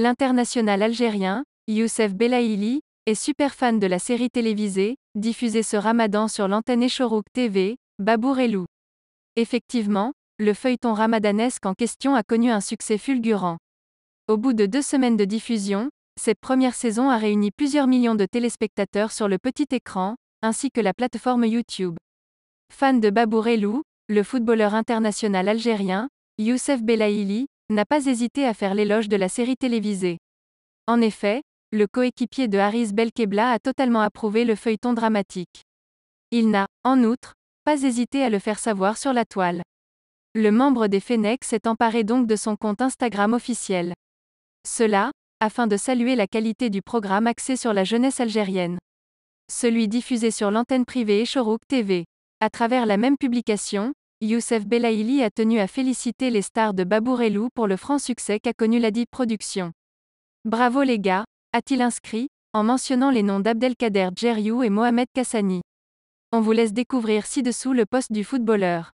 L'international algérien, Youssef Belaïli, est super fan de la série télévisée, diffusée ce ramadan sur l'antenne Echorouk TV, Babour Effectivement, le feuilleton ramadanesque en question a connu un succès fulgurant. Au bout de deux semaines de diffusion, cette première saison a réuni plusieurs millions de téléspectateurs sur le petit écran, ainsi que la plateforme YouTube. Fan de Babour le footballeur international algérien, Youssef Belaïli, n'a pas hésité à faire l'éloge de la série télévisée. En effet, le coéquipier de Haris Belkebla a totalement approuvé le feuilleton dramatique. Il n'a, en outre, pas hésité à le faire savoir sur la toile. Le membre des Fenex s'est emparé donc de son compte Instagram officiel. Cela, afin de saluer la qualité du programme axé sur la jeunesse algérienne. Celui diffusé sur l'antenne privée Echorouk TV. À travers la même publication, Youssef Belaïli a tenu à féliciter les stars de Babourelou pour le franc succès qu'a connu la dite production. Bravo les gars, a-t-il inscrit, en mentionnant les noms d'Abdelkader Djeriou et Mohamed Kassani. On vous laisse découvrir ci-dessous le poste du footballeur.